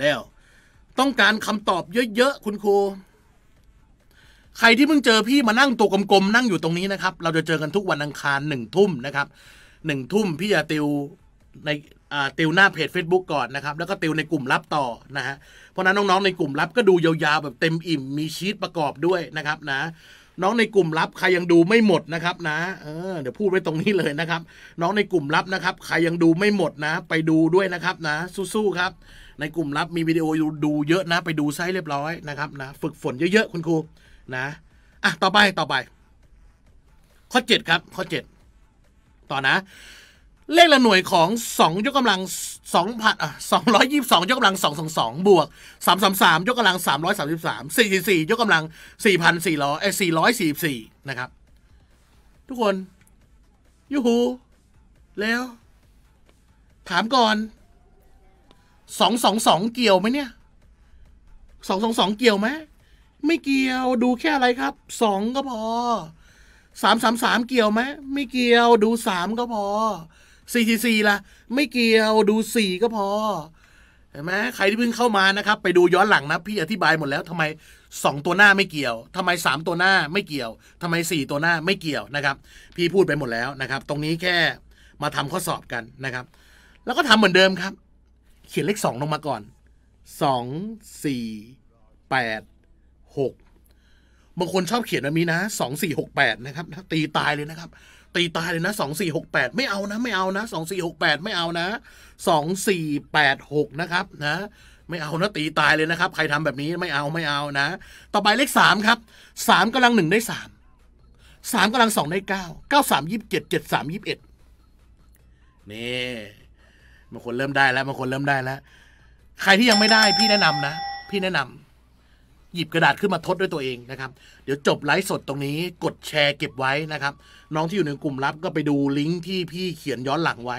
แล้ว ต้องการคำตอบเยอะๆ คุณครู ใครที่เพิ่งเจอพี่มานั่งตัวกลมๆนั่งอยู่ตรงนี้นะครับ เราจะเจอกันทุกวันอังคารหนึ่งทุ่มนะครับหนึ่งทุ่มพี่จะติวในติวหน้าเพจ Facebook ก่อนนะครับ แล้วก็ติวในกลุ่มลับต่อนะฮะเพราะนั้นน้องๆในกลุ่มลับก็ดูยาวๆแบบเต็มอิ่มมีชีตประกอบด้วยนะครับ นะน้องในกลุ่มลับ ใครยังดูไม่หมดนะครับ นะ เออ เดี๋ยวพูดไว้ตรงนี้เลยนะครับน้องในกลุ่มลับนะครับ ใครยังดูไม่หมดนะ ไปดูด้วยนะครับ นะ สู้ๆครับในกลุ่มลับมีวิดีโอดูเยอะนะ ไปดูไซต์เรียบร้อยนะครับนะ ฝึกฝนเยอะ ๆคุณครู นะ อ่ะ ต่อไปต่อไป ข้อ7ครับ ข้อ7ต่อนะ เลขละหน่วยของ 2ยกกำลัง2พันอ่ะ222ยกกำลัง 222 บวก 333ยกกำลัง 333 44ยกกำลัง 4,400ไอ้444 นะครับ ทุกคนยูฮูแล้ว ถามก่อนสองสองสองเกี่ยวไหมเนี่ยสองสองสองเกี่ยวไหม ไม่เกี่ยวดูแค่อะไรครับสองก็พอสามสามสามเกี่ยวไหมไม่เกี่ยว ดูสามก็พอสี่สี่สี่ละไม่เกี่ยว ดูสี่ก็พอเห็นไหมใครที่เพิ่งเข้ามานะครับ ไปดูย้อนหลังนะ พี่อธิบายหมดแล้วทำไมสองตัวหน้าไม่เกี่ยว ทำไมสามตัวหน้าไม่เกี่ยว ทำไมสี่ตัวหน้าไม่เกี่ยวนะครับ พี่พูดไปหมดแล้วนะครับ ตรงนี้แค่มาทำข้อสอบกันนะครับ แล้วก็ทำเหมือนเดิมครับขียนเลขสองลงมาก่อนสองสี่แปดหกบางคนชอบเขียนแบบนี้นะสองสี่หกแปดนะครับตีตายเลยนะครับ ตีตาย เลยนะสองสี่หกแปดไม่เอานะ ไม่เอานะสองสี่หกแปดไม่เอานะสองสี่แปดหกนะครับ นะ ไม่เอานะ ตีตายเลยนะครับ ใครทำแบบนี้ไม่เอาไม่เอานะ ต่อไปเลขสามครับสามกำลังหนึ่งได้สามสามกำลังสองได้เก้าเก้าสามยี่สิบเจ็ดเจ็ดสามยี่สิบเอ็ดนี่บางคนเริ่มได้แล้ว บางคนเริ่มได้แล้ว ใครที่ยังไม่ได้ พี่แนะนำนะ พี่แนะนำ หยิบกระดาษขึ้นมาทดด้วยตัวเองนะครับ เดี๋ยวจบไลฟ์สดตรงนี้ กดแชร์เก็บไว้นะครับ น้องที่อยู่ในกลุ่มลับก็ไปดูลิงก์ที่พี่เขียนย้อนหลังไว้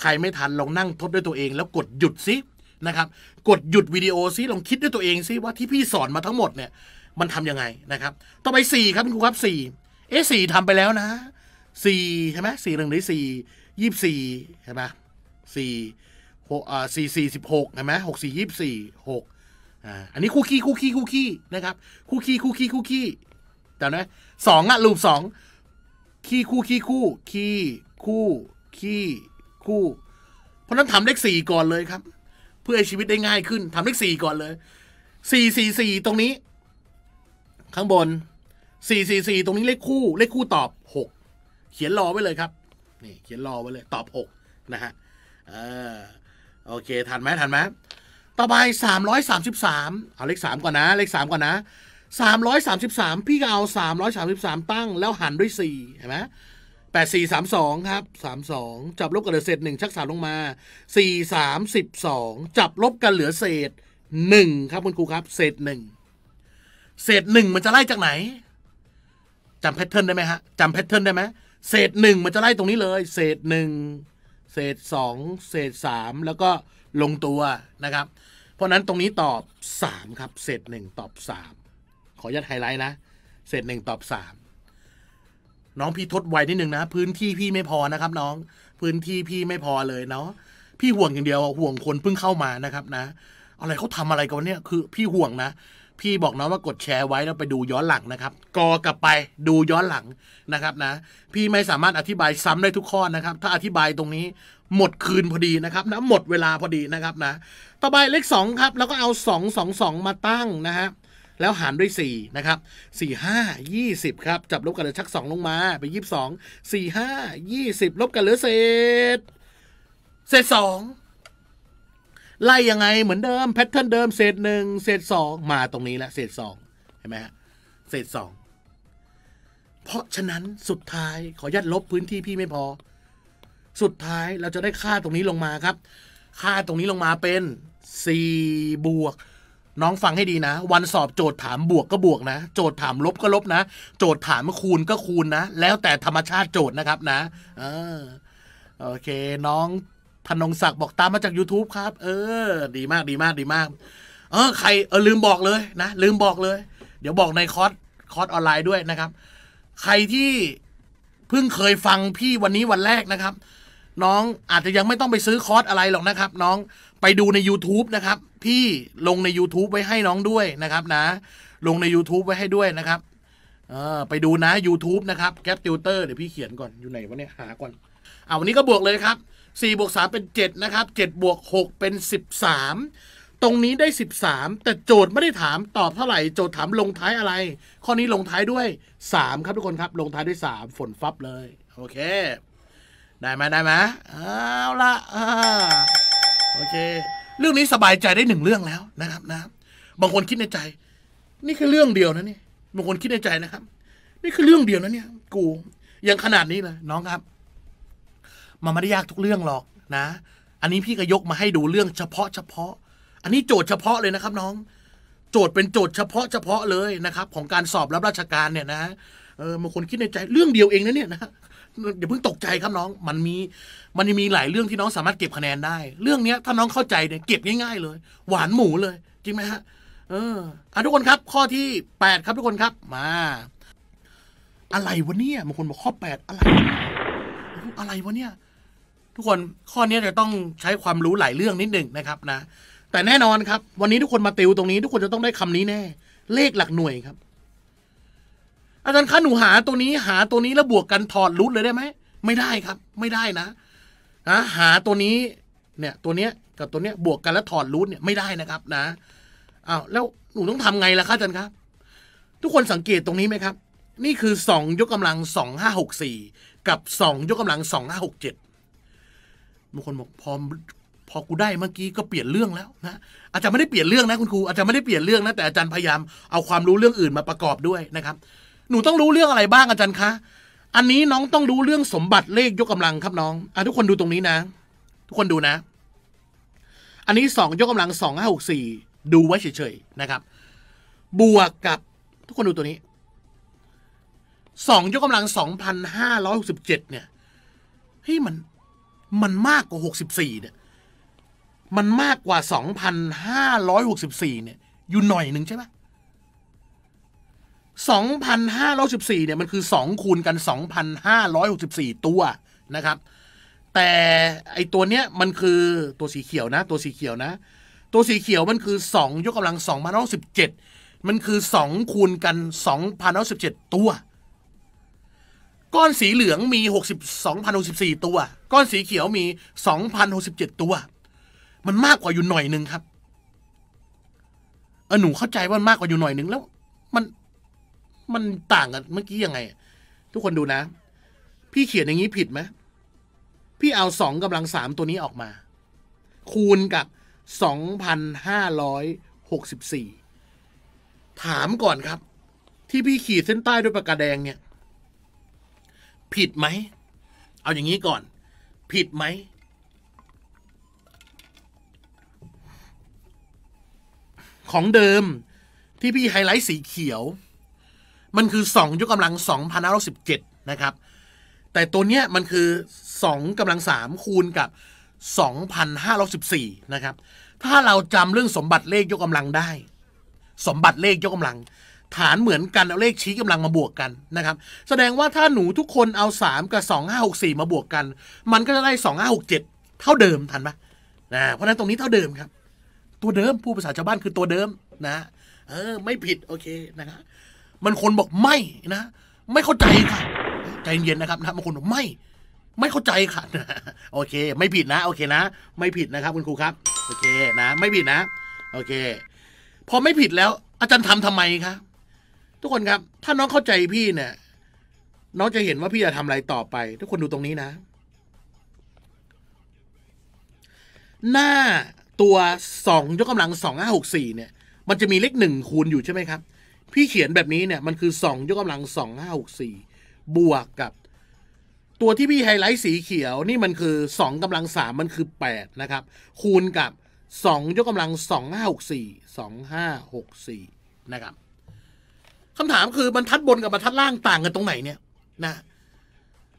ใครไม่ทันลองนั่งทดด้วยตัวเอง แล้วกดหยุดซิ นะครับ กดหยุดวิดีโอซิ ลองคิดด้วยตัวเองซิว่าที่พี่สอนมาทั้งหมดเนี่ย มันทํำยังไงนะครับ ต่อไป4ครับคุณครูครับ4เอ๊ะสี่ทำไปแล้วนะ4ใช่ไหมสี่หนึ่งหรือสี่ยี่สี่ใช่ไหมสี่หกอ่าสี่สี่สิบหกเห็นไหมหกสี่ยี่สี่หกอ่าอันนี้คู่ขี้คู่ขี้คู่ขี้นะครับคู่ขี้คู่ขี้คู่ขี้จำนะสองอ่ะลูปสองขี้คู่ขี้คู่ขี้คู่ขี้คู่ เพราะนั้นทำเลขสี่ก่อนเลยครับ เพื่อให้ชีวิตได้ง่ายขึ้นทำเลขสี่ก่อนเลยสี่สี่สี่ตรงนี้ ข้างบนสี่สี่สี่ตรงนี้เลขคู่ เลขคู่ตอบหกเขียนรอไว้เลยครับนี่ เขียนรอไว้เลย ตอบหกนะฮะออโอเค ทันไหมทันไหมต่อไป 333เอาเลข3ก่อนนะ เลข3ก่อนนะ 333 พี่ก็เอา 333 ตั้งแล้วหันด้วย 4 เห็นไหมแปดสี่สามสองครับสามสองจับลบกันเหลือเศษหนึ่งชักสามลงมาสี่สามสิบสองจับลบกันเหลือเศษหนึ่งครับ คุณครูครับ เศษหนึ่งเศษหนึ่งมันจะไล่จากไหนจำแพทเทิร์นได้ไหมฮะจำแพทเทิร์นได้ไหมเศษหนึ่งมันจะไล่ตรงนี้เลย เศษหนึ่งเศษ 2 เศษ 3 แล้วก็ลงตัวนะครับ เพราะนั้นตรงนี้ตอบ 3 ครับ เศษ1ตอบ3ขอยัดไฮไลท์นะ เศษ1ตอบ3น้องพี่ทดไวนิดนึงนะ พื้นที่พี่ไม่พอนะครับ น้องพื้นที่พี่ไม่พอเลยเนาะพี่ห่วงอย่างเดียวห่วงคนเพิ่งเข้ามานะครับนะ อะไรเขาทำอะไรกันเนี่ยคือ พี่ห่วงนะพี่บอกน้องว่ากดแชร์ไว้แล้วไปดูย้อนหลังนะครับกอกลับไปดูย้อนหลังนะครับนะพี่ไม่สามารถอธิบายซ้ำได้ทุกข้อนะครับ ถ้าอธิบายตรงนี้หมดคืนพอดีนะครับนะหมดเวลาพอดีนะครับนะต่อไปเลข2 ครับแล้วก็เอา 2 2 2 มาตั้งนะฮะแล้วหารด้วย 4 นะครับ 4 5 20 ครับจับลบกันเลยชัก 2 ลงมาไป้า22 4 5 20 ลบกันเหลือเศษ เศษ 2ไล่ยังไงเหมือนเดิมแพทเทิร์นเดิมเศษหนึ่งเศษสองมาตรงนี้และเศษสองเห็นไหมฮะเศษสองเพราะฉะนั้นสุดท้ายขอยัดลบพื้นที่พี่ไม่พอ สุดท้ายเราจะได้ค่าตรงนี้ลงมาครับ ค่าตรงนี้ลงมาเป็น4บวก น้องฟังให้ดีนะ วันสอบโจทย์ถามบวกก็บวกนะโจทย์ถามลบก็ลบนะโจทย์ถามคูณก็คูณนะแล้วแต่ธรรมชาติโจทย์นะครับนะ เออโอเคน้องธนงศักดิ์บอกตามมาจาก YouTube ครับ เออ ดีมากดีมากดีมาก เออใครเออลืมบอกเลยนะ ลืมบอกเลย เดี๋ยวบอกในคอร์สคอร์สออนไลน์ด้วยนะครับ ใครที่ เพิ่งเคยฟังพี่วันนี้วันแรกนะครับ น้องอาจจะยังไม่ต้องไปซื้อคอร์สอะไรหรอกนะครับ น้องไปดูใน YouTube นะครับ พี่ลงใน YouTube ไว้ให้น้องด้วยนะครับ นะ ลงใน YouTube ไว้ให้ด้วยนะครับ เออไปดูนะ YouTube นะครับแก๊ปติวเตอร์เดี๋ยวพี่เขียนก่อนอยู่ไหนวะเนี่ยหาก่อนเอาวันนี้ก็บวกเลยครับ4บวก3เป็น7นะครับ7บวก6เป็น 13 ตรงนี้ได้ 13 แต่โจทย์ไม่ได้ถามตอบเท่าไหร่ โจทย์ถามลงท้ายอะไร ข้อนี้ลงท้ายด้วย3ครับทุกคนครับ ลงท้ายด้วย3ฝนฟับเลย โอเค ได้ไหมได้ไหมเอาละโอเค เรื่องนี้สบายใจได้หนึ่งเรื่องแล้วนะครับนะบางคนคิดในใจ นี่คือเรื่องเดียวนะนี่ บางคนคิดในใจนะครับ นี่คือเรื่องเดียวนะเนี่ย กู ยังขนาดนี้เลยน้องครับมันไม่ได้ยากทุกเรื่องหรอก นะ อันนี้พี่ก็ยกมาให้ดูเรื่องเฉพาะเฉพาะ อันนี้โจทย์เฉพาะเลยนะครับน้อง โจทย์เป็นโจทย์เฉพาะเฉพาะเลยนะครับ ของการสอบรับราชการเนี่ยนะ เออบางคนคิดในใจ เรื่องเดียวเองนะเนี่ยนะอย่าเพิ่งตกใจครับน้อง มันมี มันมีหลายเรื่องที่น้องสามารถเก็บคะแนนได้ เรื่องเนี้ยถ้าน้องเข้าใจเนี่ยเก็บง่ายๆ เลย หวานหมูเลย จริงไหมฮะ เออ อ่ะทุกคนครับ ข้อที่แปดครับ ทุกคนครับ มา อะไรวะเนี่ยบางคนบอกข้อแปดอะไรอะไรวะเนี่ยทุกคนข้อนี้จะต้องใช้ความรู้หลายเรื่องนิดหนึ่งนะครับ นะแต่แน่นอนครับ วันนี้ทุกคนมาติวตรงนี้ทุกคนจะต้องได้คำนี้แน่ เลขหลักหน่วยครับ อาจารย์คะหนูหาตัวนี้หาตัวนี้แล้วบวกกันถอดรูทเลยได้ไหมไม่ได้ครับ ไม่ได้นะนะ หาตัวนี้เนี่ย ตัวเนี้ยกับตัวเนี้ยบวกกันแล้วถอดรูทเนี่ยไม่ได้นะครับ นะอ้าวแล้วหนูต้องทำไงล่ะคะอาจารย์ครับ ทุกคนสังเกตตรงนี้ไหมครับ นี่คือสองยกกำลังสองห้าหกสี่กับสองยกกำลังสองห้าหกเจ็ดบางคนบอกพอพอกูได้เมื่อกี้ก็เปลี่ยนเรื่องแล้วนะ อาจจะไม่ได้เปลี่ยนเรื่องนะคุณครูอาจจะไม่ได้เปลี่ยนเรื่องนะแต่อาจารย์พยายามเอาความรู้เรื่องอื่นมาประกอบด้วยนะครับ หนูต้องรู้เรื่องอะไรบ้างอาจารย์คะ อันนี้น้องต้องรู้เรื่องสมบัติเลขยกกำลัง ครับน้องอทุกคนดูตรงนี้นะ ทุกคนดูนะ อันนี้สองยกกำลังสองห้าหกสี่ดูไว้เฉยๆนะครับบวกกับ ทุกคนดูตัวนี้สองยกกำลังสองพันห้าร้อยหกสิบเจ็ดเนี่ยเฮ้ยมันมันมากกว่า 64เนี่ย มันมากกว่า 2,564เนี่ยอยู่หน่อยหนึ่งใช่ไหม2,514เนี่ยมันคือ 2 คูณกัน2,564ตัวนะครับ แต่ไอตัวเนี้ยมันคือตัวสีเขียวนะ ตัวสีเขียวนะ ตัวสีเขียวมันคือ 2 ยกกำลัง2,017มันคือ 2 คูณกัน2,017ตัวก้อนสีเหลืองมี62,064 ตัว ก้อนสีเขียวมี 2,067 ตัว มันมากกว่าอยู่หน่อยหนึ่งครับเออหนูเข้าใจว่ามากกว่าอยู่หน่อยหนึ่งแล้ว มันมันต่างกันเมื่อกี้ยังไง ทุกคนดูนะ พี่เขียนอย่างนี้ผิดไหมพี่เอาสองกำลังสามตัวนี้ออกมา คูณกับสองพันห้าร้อยหกสิบสี่ถามก่อนครับ ที่พี่ขีดเส้นใต้ด้วยปากกาแดงเนี่ยผิดไหม เอาอย่างนี้ก่อน ผิดไหม ของเดิมที่พี่ไฮไลท์สีเขียว มันคือ 2 ยกกำลัง 2,517นะครับ แต่ตัวเนี้ยมันคือ 2กำลัง 3 คูณกับ 2,514 นะครับ ถ้าเราจำเรื่องสมบัติเลขยกกำลังได้ สมบัติเลขยกกำลังฐานเหมือนกันเอาเลขชี้กำลังมาบวกกันนะครับ แสดงว่าถ้าหนูทุกคนเอา 3 กับ 2 5 6 4มาบวกกัน มันก็จะได้ 2 5 6 7 เท่าเดิมทันไหมนะเพราะนั้นตรงนี้เท่าเดิมครับ ตัวเดิมผู้ภาษาชาวบ้านคือตัวเดิมนะ เออไม่ผิดโอเคนะครับมันคนบอกไม่นะ ไม่เข้าใจค่ะใจเย็นนะครับนะบางคนบอกไม่ ไม่เข้าใจค่ะ โอเค ไม่ผิดนะ โอเคนะ ไม่ผิดนะครับ คุณครูครับ โอเคนะ ไม่ผิดนะ โอเคพอไม่ผิดแล้ว อาจารย์ทำทำไมครับทุกคนครับถ้าน้องเข้าใจพี่เนี่ยน้องจะเห็นว่าพี่จะทำอะไรต่อไปทุกคนดูตรงนี้นะ หน้าตัวสองยกกำลังสองห้าหกสี่เนี่ยมันจะมีเลขหนึ่งคูณอยู่ใช่ไหมครับพี่เขียนแบบนี้เนี่ย มันคือสองยกกำลังสองห้าหกสี่บวกกับ ตัวที่พี่ไฮไลท์สีเขียวนี่มันคือสองกำลังสามมันคือแปดนะครับคูณกับสองยกกำลังสองห้าหกสี่สองห้าหกสี่นะครับคำถามคือบรรทัดบนกับบรรทัดล่างต่างกันตรงไหนเนี่ยนะ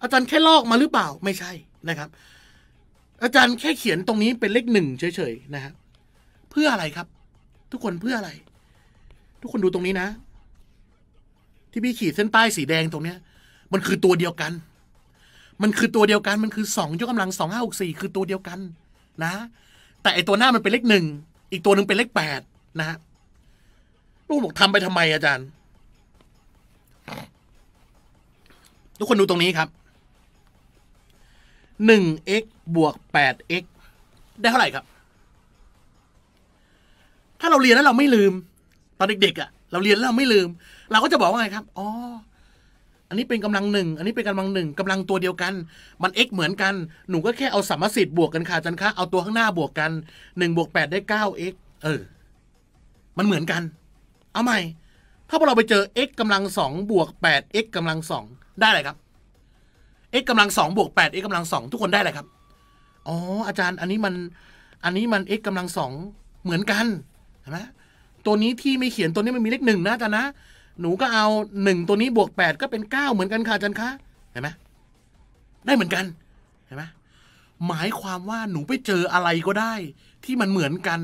อาจารย์แค่ลอกมาหรือเปล่าไม่ใช่นะครับ อาจารย์แค่เขียนตรงนี้เป็นเลขหนึ่งเฉยๆนะครับเพื่ออะไรครับ ทุกคนเพื่ออะไร ทุกคนดูตรงนี้นะ ที่พี่ขีดเส้นใต้สีแดงตรงเนี้ย มันคือตัวเดียวกัน มันคือตัวเดียวกันมันคือสองยกกำลังสองห้าหกสี่คือตัวเดียวกัน นะ แต่ไอตัวหน้ามันเป็นเลขหนึ่งอีกตัวหนึ่งเป็นเลขแปดนะฮะลูกบอกทำไปทำไม อาจารย์ทุกคนดูตรงนี้ครับหนึ่ง x บวกแปด x ได้เท่าไหร่ครับ ถ้าเราเรียนแล้วเราไม่ลืม ตอนเด็กๆอะ่ะเราเรียนแล้วเราไม่ลืม เราก็จะบอกว่าไงครับ อ๋อ อันนี้เป็นกำลังหนึ่ง อันนี้เป็นกำลังหนึ่งกำลังตัวเดียวกัน มัน x เหมือนกัน หนูก็แค่เอาสมมสิทธิ์บวกกันค่ะจันค่ะเอาตัวข้างหน้าบวกกัน หนึ่งบวกแปดได้เก้า x เออ มันเหมือนกัน เอาใหม่ ถ้าพอเราไปเจอ x กำลังสองบวกแปด x กำลังสองได้อะไรครับ x กำลังสองบวกแปด x กำลังสองทุกคนได้อะไรครับ อ๋ออาจารย์อันนี้มันอันนี้มัน x กำลังสองเหมือนกันเห็นไหมตัวนี้ที่ไม่เขียนตัวนี้มันมีเลขหนึ่งนะอาจารย์นะหนูก็เอาหนึ่งตัวนี้บวกแปดก็เป็นเก้าเหมือนกันค่ะอาจารย์คะเห็นไหมได้เหมือนกันเห็นไหมหมายความว่าหนูไปเจออะไรก็ได้ที่มันเหมือนกัน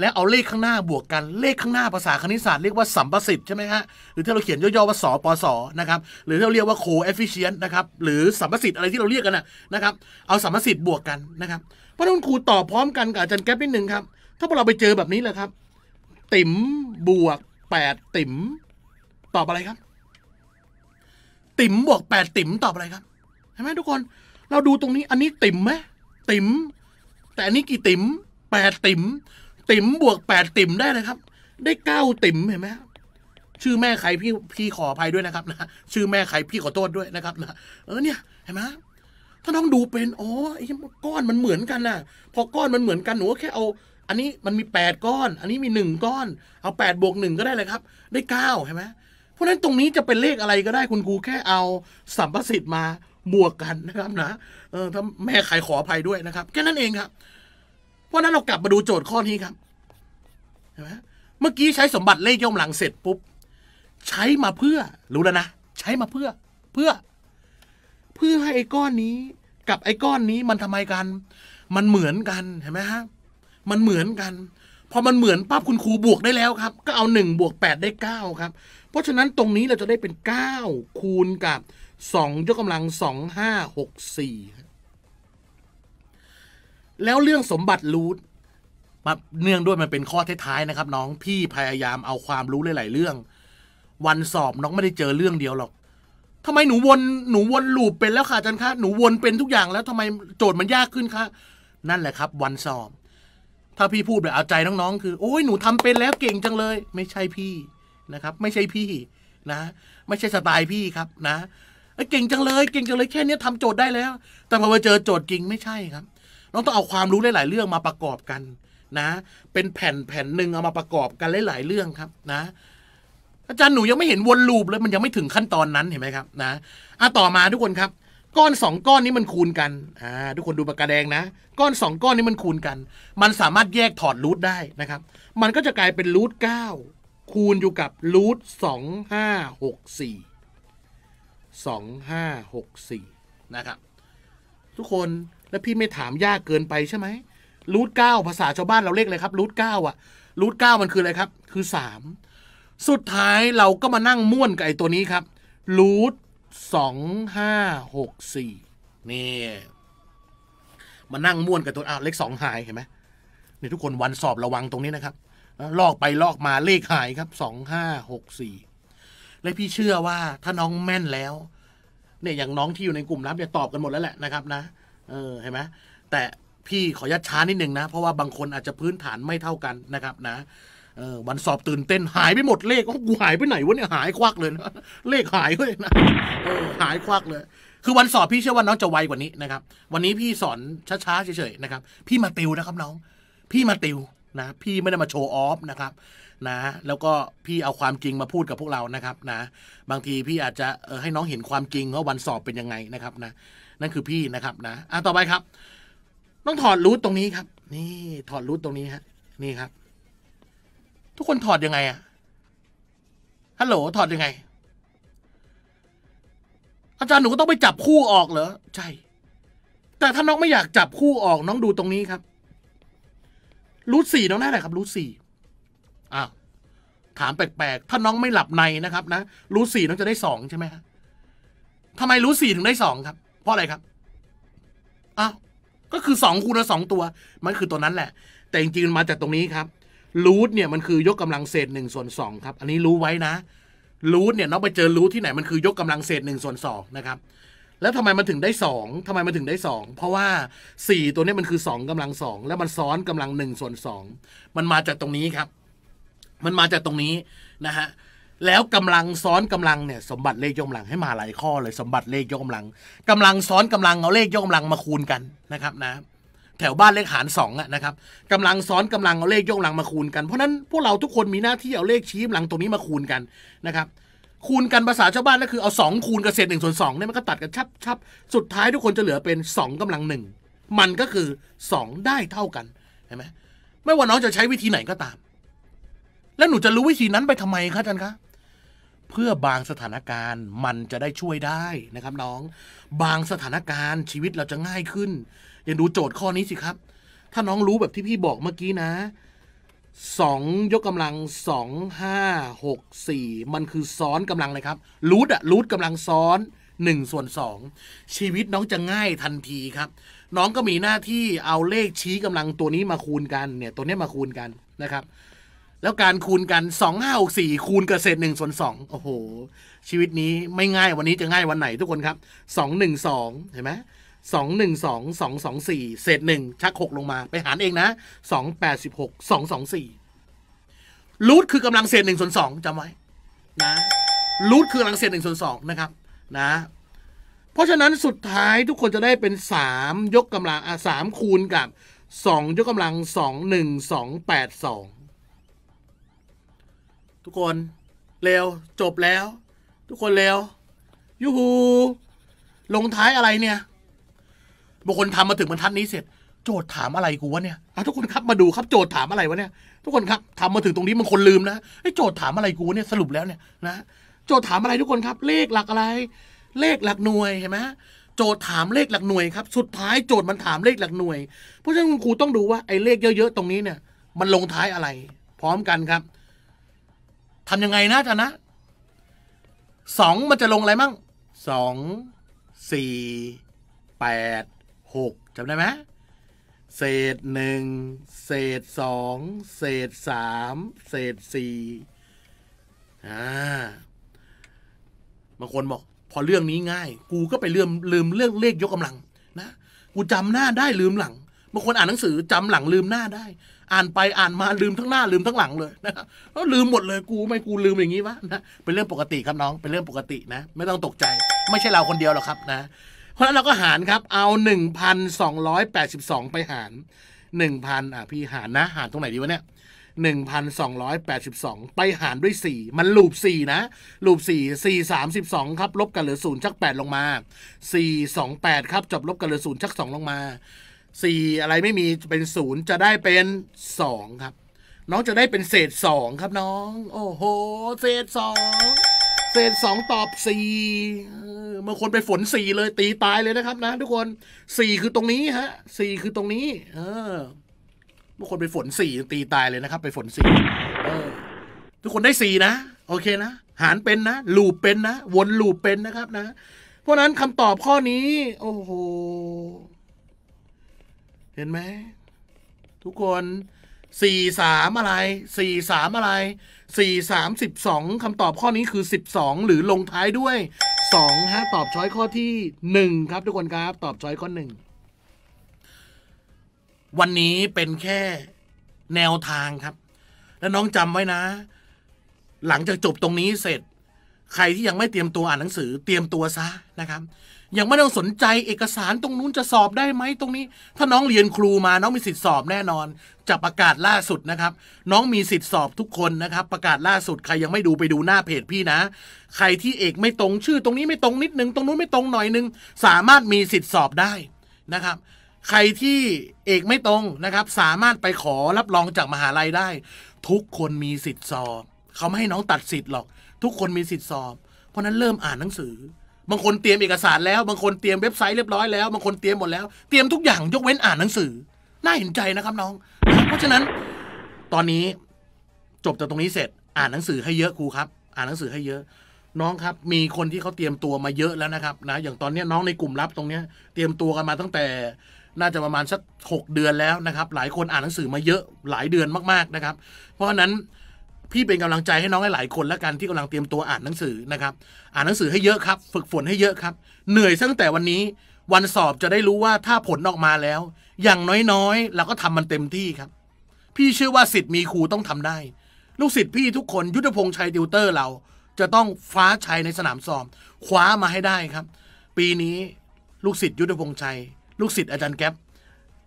แล้วเอาเลขข้างหน้าบวกกัน เลขข้างหน้าภาษาคณิตศาสตร์เรียกว่าสัมประสิทธิ์ใช่ไหมฮะหรือที่เราเขียนย่อๆว่าสปสนะครับหรือที่เราเรียกว่าโคเอฟฟิเชนต์นะครับ หรือสัมประสิทธิ์อะไรที่เราเรียกกันนะครับเอาสัมประสิทธิ์บวกกันนะครับเพราะนั่นครูตอบพร้อมกันกับอาจารย์แก๊ปนิดหนึ่งครับ ถ้าพวกเราไปเจอแบบนี้แหละครับ ติ๋มบวกแปดติ๋มตอบอะไรครับ ติ๋มบวกแปดติ๋มตอบอะไรครับเห็นไหมทุกคนเราดูตรงนี้อันนี้ติ๋มไหมติ๋มแต่อันนี้กี่ติ๋มแปดติ๋มติ๋มบวกแปดติ๋มได้เลยครับ ได้เก้าติ๋มเห็นไหมชื่อแม่ใครพี่พี่ขออภัยด้วยนะครับนะชื่อแม่ใครพี่ขอโทษด้วยนะครับนะเออเนี่ยเห็นไหมถ้าน้องดูเป็นอ๋อไอ้ก้อนมันเหมือนกันนะพอก้อนมันเหมือนกันหนูแค่เอา อันนี้มันมีแปดก้อน อันนี้มีหนึ่งก้อน เอาแปดบวกหนึ่งก็ได้เลยครับ ได้เก้าเห็นไหมเพราะนั้นตรงนี้จะเป็นเลขอะไรก็ได้คุณครูแค่เอาสัมประสิทธิ์มาบวกกันนะครับนะเออถ้าแม่ใครขออภัยด้วยนะครับแค่นั้นเองครับเพราะนั้นเรากลับมาดูโจทย์ข้อนี้ครับ เห็นไหมเมื่อกี้ใช้สมบัติเล่ย่อมหลังเสร็จปุ๊บ ใช้มาเพื่อรู้แล้วนะ ใช้มาเพื่อเพื่อ เพื่อให้ไอ้ก้อนนี้กับไอ้ก้อนนี้มันทำไมกัน มันเหมือนกันเห็นไหมฮะมันเหมือนกันพอมันเหมือนปั๊บคุณครูบวกได้แล้วครับ ก็เอาหนึ่งบวกแปดได้เก้าครับ เพราะฉะนั้นตรงนี้เราจะได้เป็นเก้าคูณกับสองยกกำลังสองหห้ากสี่แล้วเรื่องสมบัติรูทมาเนื่องด้วยมันเป็นข้อท้ายๆนะครับ น้องพี่พยายามเอาความรู้หลายๆ เรื่อง วันสอบน้องไม่ได้เจอเรื่องเดียวหรอกทำไมหนูวนหนูวนลูปเป็นแล้วค่ะอาจารย์คะหนูวนเป็นทุกอย่างแล้วทำไมโจทย์มันยากขึ้นคะนั่นแหละครับ วันสอบ ถ้าพี่พูดแบบเอาใจน้องๆคือ โอ้ยหนูทำเป็นแล้วเก่งจังเลย ไม่ใช่พี่นะครับ ไม่ใช่พี่นะ ไม่ใช่สไตล์พี่ครับนะเก่งจังเลย เก่งจังเลยแค่นี้ทำโจทย์ได้แล้ว แต่พอมาเจอโจทย์จริงไม่ใช่ครับน้องต้องเอาความรู้หลายๆเรื่องมาประกอบกันนะ เป็นแผ่นแผ่นหนึ่งเอามาประกอบกันหลายๆเรื่องครับนะอาจารย์หนูยังไม่เห็นวนลูปเลยมันยังไม่ถึงขั้นตอนนั้นเห็นไหมครับนะอ่ะต่อมาทุกคนครับ ก้อนสองก้อนนี้มันคูณกันอ่าทุกคนดูปากกาแดงนะ ก้อนสองก้อนนี้มันคูณกัน มันสามารถแยกถอดรูทได้นะครับ มันก็จะกลายเป็นรูทเก้าคูณอยู่กับรูทสองห้าหกสี่สองห้าหกสี่นะครับทุกคนแล้วพี่ไม่ถามยากเกินไปใช่ไหมรูทเก้าภาษาชาวบ้านเราเลขอะไรครับรูทเก้าอ่ะรูทเก้ามันคืออะไรครับ คือสามสุดท้ายเราก็มานั่งม่วนกับไอ้ตัวนี้ครับรูทสองห้าหกสี่นี่ มานั่งม่วนกับตัวอ้าวเลขสองหายเห็นไหมนี่ทุกคนวันสอบระวังตรงนี้นะครับ ลอกไปลอกมาเลขหายครับสองห้าหกสี่และพี่เชื่อว่าถ้าน้องแม่นแล้วเนี่ยอย่างน้องที่อยู่ในกลุ่มรับเนี่ยตอบกันหมดแล้วแหละนะครับนะเออเห็นไหมแต่พี่ขอยัดช้านิดหนึ่งนะ เพราะว่าบางคนอาจจะพื้นฐานไม่เท่ากันนะครับ นะเออวันสอบตื่นเต้นหายไปหมดเลขกูหายไปไหนวะเนี่ยหายควักเลยนะเลขหายเลยนะเออหายควักเลย คือวันสอบพี่เชื่อว่าน้องจะไวกว่านี้นะครับ วันนี้พี่สอนช้าๆเฉยๆนะครับ พี่มาติวนะครับน้อง พี่มาติวนะพี่ไม่ได้มาโชว์ออฟนะครับ นะ แล้วก็พี่เอาความจริงมาพูดกับพวกเรานะครับ นะ บางทีพี่อาจจะเออให้น้องเห็นความจริงว่าวันสอบเป็นยังไงนะครับนะนั่นคือพี่นะครับนะ อ่ะต่อไปครับ ต้องถอดรูทตรงนี้ครับ นี่ ถอดรูทตรงนี้ฮะ นี่ครับ ทุกคนถอดยังไงอะฮัลโหล ถอดยังไง อาจารย์หนูก็ต้องไปจับคู่ออกเหรอ ใช่ แต่ถ้าน้องไม่อยากจับคู่ออก น้องดูตรงนี้ครับ รูทสี่น้องได้ไหครับ รูทสี่อ้าวถามแปลกๆ ถ้าน้องไม่หลับในนะครับ นะ รูทสี่น้องจะได้สองใช่ไหมฮะทำไมรูทสี่ถึงได้สองครับพราะอะไรครับอ้าวก็คือสองคูณสองตัว มันคือตัวนั้นแหละ แต่จริงๆมันมาจากตรงนี้ครับรูทเนี่ยมันคือยกกำลังเศษหนึ่งส่วนสองครับ อันนี้รู้ไว้นะรูทเนี่ยเราไปเจอรูทที่ไหนมันคือยกกำลังเศษหนึ่งส่วนสองนะครับ แล้วทำไมมันถึงได้สองทำไมมันถึงได้สองเพราะว่าสี่ตัวนี้มันคือสองกำลังสองแล้วมันซ้อนกำลังหนึ่งส่วนสองมันมาจากตรงนี้ครับ มันมาจากตรงนี้นะฮะแล้วกำลังซ้อนกำลังเนี่ยสมบัติเลขยกกำลังให้มาหลายข้อเลยสมบัติเลขยกกำลัง กำลังซ้อนกำลังเอาเลขยกกำลังมาคูณกันนะครับนะแถวบ้านเลขหารสองะนะครับกำลังซ้อนกำลังเอาเลขยกกำลังมาคูณกันเพราะนั้นพวกเราทุกคนมีหน้าที่เอาเลขชี้กำลังตรงนี้มาคูณกันนะครับคูณกันภาษาชาวบ้านก็คือเอาสองคูณกับเศษหนึ่งส่วนสองเนี่ยมันก็ตัดกันชับชับสุดท้ายทุกคนจะเหลือเป็นสองกำลังหนึ่งมันก็คือสองได้เท่ากันเห็นไหมไม่ว่าน้องจะใช้วิธีไหนก็ตาม แล้วหนูจะรู้วิธีนั้นไปทำไมคะอาจารย์คะเพื่อบางสถานการณ์มันจะได้ช่วยได้นะครับน้อง บางสถานการณ์ ชีวิตเราจะง่ายขึ้น อย่างดูโจทย์ข้อนี้สิครับ ถ้าน้องรู้แบบที่พี่บอกเมื่อกี้นะสองยกกำลังสองห้าหกสี่มันคือซ้อนกำลังเลยครับรูทอะรูทกำลังซ้อนหนึ่งส่วนสองชีวิตน้องจะง่ายทันทีครับ น้องก็มีหน้าที่เอาเลขชี้กำลังตัวนี้มาคูณกันเนี่ยตัวนี้มาคูณกันนะครับแล้วการคูณกันสองห้กสี่คูณกับเศษหนึ่งส่วนสองโอ้โห ชีวิตนี้ไม่ง่ายวันนี้จะง่ายวันไหนทุกคนครับสองงหนึ่สองเห็นไหมสองหนึ่งสองสองสองสี่เศษหนึ่งชักหกลงมา ไปหารเองนะสองแปดสิบหกสองสองสี่รูทคือกำลังเศษหนึ่งส่วนสองจำไว้นะรูทคือกำลังเศษหนึ่งส่วนสองนะครับ นะ เพราะฉะนั้นสุดท้ายทุกคนจะได้เป็นสามยกกำลังอ่ะสามคูณกับสองยกกำลังสองหนึ่งสองแปดสองทุกคนเร็วจบแล้ว ทุกคนเร็วยูฮูลงท้ายอะไรเนี่ยบางคนทำมาถึงบรรทัดนี้เสร็จโจทย์ถามอะไรกูวะเนี่ยทุกคนครับมาดูครับ โจทย์ถามอะไรวะเนี่ยทุกคนครับทำมาถึงตรงนี้มันคนลืมนะไอ้โจทย์ถามอะไรกูเนี่ยสรุปแล้วเนี่ยนะโจทย์ถามอะไรทุกคนครับ เลขหลักอะไร เลขหลักหน่วยเห็นไหมโจทย์ถามเลขหลักหน่วยครับสุดท้ายโจทย์มันถามเลขหลักหน่วย เพราะฉะนั้นครูต้องดูว่าไอ้เลขเยอะๆตรงนี้เนี่ย มันลงท้ายอะไร พร้อมกันครับทำยังไงนะจาะนะสองมันจะลงอะไรมั่งสองสี่แปดหกจำได้ไหมเศษหนึ่งเศษสองเศษสามเศษสี่อ่าบางคนบอกพอเรื่องนี้ง่าย กูก็ไปลืมลืมเรื่องเลขยกกำลังนะกูจำหน้าได้ลืมหลังบางคนอ่านหนังสือจำหลังลืมหน้าได้อ่านไปอ่านมาลืมทั้งหน้าลืมทั้งหลังเลยนะครับแล้วลืมหมดเลยกูไม่กูลืมอย่างนี้วะนะเป็นเรื่องปกติครับน้อง เป็นเรื่องปกตินะไม่ต้องตกใจ ไม่ใช่เราคนเดียวหรอกครับนะเพราะนั้นเราก็หารครับเอา1,282 ไปหาร 1,000อ่ะพี่หารนะ หารตรงไหนดีวะเนี่ย1,282 ไปหารด้วย 4 มันลูป4นะลูป4 4 32 ครับลบกันเหลือ0ชัก8 ลงมา 4 28 ครับจบลบกันเหลือ0ชัก2 ลงมาสี่อะไรไม่มีเป็นศูนย์จะได้เป็นสองครับน้องจะได้เป็นเศษสองครับน้อง โอ้โห เศษสองเศษสองตอบสี่บางคนไปฝนสี่เลยตีตายเลยนะครับนะทุกคนสี่คือตรงนี้ฮะสี่คือตรงนี้ เออบางคนไปฝนสี่ตีตายเลยนะครับ ไปฝน่เออ ทุกคนได้สี่นะโอเคนะ หารเป็นนะลูปเป็นนะวนลูปเป็นนะครับนะเพราะนั้นคำตอบข้อนี้ โอ้โหเห็นไหมทุกคนสี่สามอะไรสี่สามอะไรสี่สามสิบสองคำตอบข้อนี้คือสิบสองหรือลงท้ายด้วยสองฮะตอบช้อยข้อที่หนึ่งครับ ทุกคนครับตอบช้อยข้อหนึ่งวันนี้เป็นแค่แนวทางครับ แล้วน้องจำไว้นะ หลังจากจบตรงนี้เสร็จ ใครที่ยังไม่เตรียมตัวอ่านหนังสือเตรียมตัวซะนะครับอย่างไม่ต้องสนใจเอกสารตรงนู้นจะสอบได้ไหมตรงนี้ ถ้าน้องเรียนครูมาน้องมีสิทธิสอบแน่นอนจะประกาศล่าสุดนะครับ น้องมีสิทธิสอบทุกคนนะครับ ประกาศล่าสุดใครยังไม่ดูไปดูหน้าเพจพี่นะ ใครที่เอกไม่ตรงชื่อ ตรงนี้ไม่ตรงนิดนึงตรงนู้นไม่ตรงหน่อยนึงสามารถมีสิทธิสอบได้นะครับ ใครที่เอกไม่ตรงนะครับ สามารถไปขอรับรองจากมหาลัยได้ ทุกคนมีสิทธิสอบเขาไม่ให้น้องตัดสิทธิ์หรอก ทุกคนมีสิทธิสอบ เพราะนั้นเริ่มอ่านหนังสือบางคนเตรียมเอกสารแล้วบางคนเตรียมเว็บไซต์เรียบร้อยแล้วบางคนเตรียมหมดแล้วเตรียมทุกอย่างยกเว้นอ่านหนังสือน่าเห็นใจนะครับน้อง เพราะฉะนั้นตอนนี้จบจากตรงนี้เสร็จ อ่านหนังสือให้เยอะครูครับ อ่านหนังสือให้เยอะ น้องครับ มีคนที่เขาเตรียมตัวมาเยอะแล้วนะครับนะอย่างตอนนี้น้องในกลุ่มลับตรงนี้เตรียมตัวกันมาตั้งแต่ น่าจะประมาณสักหกเดือนแล้วนะครับ หลายคนอ่านหนังสือมาเยอะหลายเดือนมาก ๆนะครับ เพราะฉะนั้นพี่เป็นกำลังใจให้น้องหลายคนแล้วกันที่กำลังเตรียมตัวอ่านหนังสือนะครับ อ่านหนังสือให้เยอะครับ ฝึกฝนให้เยอะครับ เหนื่อยตั้งแต่วันนี้ วันสอบจะได้รู้ว่าถ้าผลออกมาแล้ว อย่างน้อยๆเราก็ทำมันเต็มที่ครับ พี่เชื่อว่าสิทธิ์มีครูต้องทำได้ ลูกศิษย์พี่ทุกคนยุทธพงษ์ชัยติวเตอร์ เราจะต้องฟ้าชัยในสนามสอบ คว้ามาให้ได้ครับ ปีนี้ลูกศิษย์ยุทธพงษ์ชัยลูกศิษย์อาจารย์แก๊ป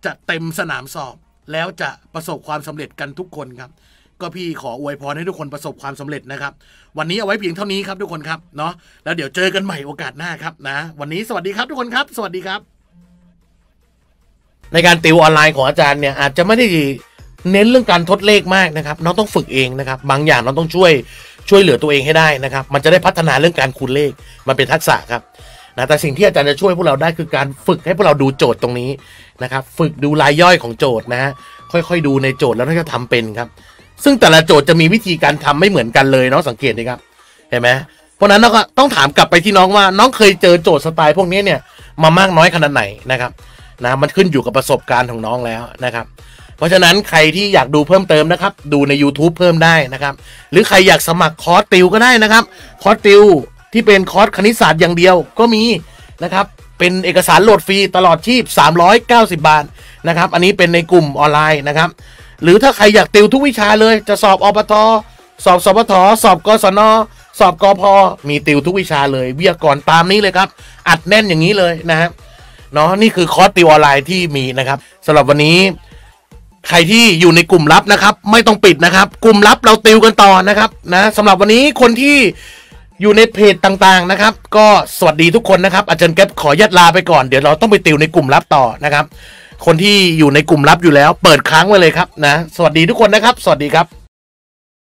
จะเต็มสนามสอบ แล้วจะประสบความสำเร็จกันทุกคนครับก็พี่ขออวยพรให้ทุกคนประสบความสำเร็จนะครับ วันนี้เอาไว้เพียงเท่านี้ครับทุกคนครับเนาะแล้วเดี๋ยวเจอกันใหม่โอกาสหน้าครับนะวันนี้สวัสดีครับทุกคนครับ สวัสดีครับ ในการติวออนไลน์ของอาจารย์เนี่ยอาจจะไม่ได้เน้นเรื่องการทดเลขมากนะครับน้องต้องฝึกเองนะครับ บางอย่างน้องต้องช่วยช่วยเหลือตัวเองให้ได้นะครับ มันจะได้พัฒนาเรื่องการคูณเลขมันเป็นทักษะครับนะแต่สิ่งที่อาจารย์จะช่วยพวกเราได้คือการฝึกให้พวกเราดูโจทย์ตรงนี้นะครับ ฝึกดูรายย่อยของโจทย์นะฮะค่อยๆ ดูในโจทย์แล้วน่าจะทำเป็นครับซึ่งแต่ละโจทย์จะมีวิธีการทำไม่เหมือนกันเลยเนาะสังเกตดีครับเห็นไหมเพราะนั้นเราก็ต้องถามกลับไปที่น้องว่า น้องเคยเจอโจทย์สไตล์พวกนี้เนี่ยมามากน้อยขนาดไหนนะครับนะมันขึ้นอยู่กับประสบการณ์ของน้องแล้วนะครับ เพราะฉะนั้นใครที่อยากดูเพิ่มเติมนะครับดูใน YouTube เพิ่มได้นะครับ หรือใครอยากสมัครคอร์สติวก็ได้นะครับคอร์สติวที่เป็นคอร์สคณิตศาสตร์อย่างเดียวก็มีนะครับเป็นเอกสารโหลดฟรีตลอดชีพ390 บาทนะครับอันนี้เป็นในกลุ่มออนไลน์นะครับหรือถ้าใครอยากติวทุกวิชาเลย จะสอบอบตสอบสบทสอบกศนสอบกพมีติวทุกวิชาเลย วิทยากรตามนี้เลยครับ อัดแน่นอย่างนี้เลยนะฮะเนาะนี่คือคอร์สติวออนไลน์ที่มีนะครับสำหรับวันนี้ใครที่อยู่ในกลุ่มลับนะครับ ไม่ต้องปิดนะครับ กลุ่มลับเราติวกันต่อนะครับนะสำหรับวันนี้คนที่อยู่ในเพจต่างๆนะครับ ก็สวัสดีทุกคนนะครับอาจารย์แก๊ปขอยาตลาไปก่อนเดี๋ยวเราต้องไปติวในกลุ่มลับต่อนะครับคนที่อยู่ในกลุ่มลับอยู่แล้ว เปิดค้างไว้เลยครับนะ สวัสดีทุกคนนะครับ สวัสดีครับ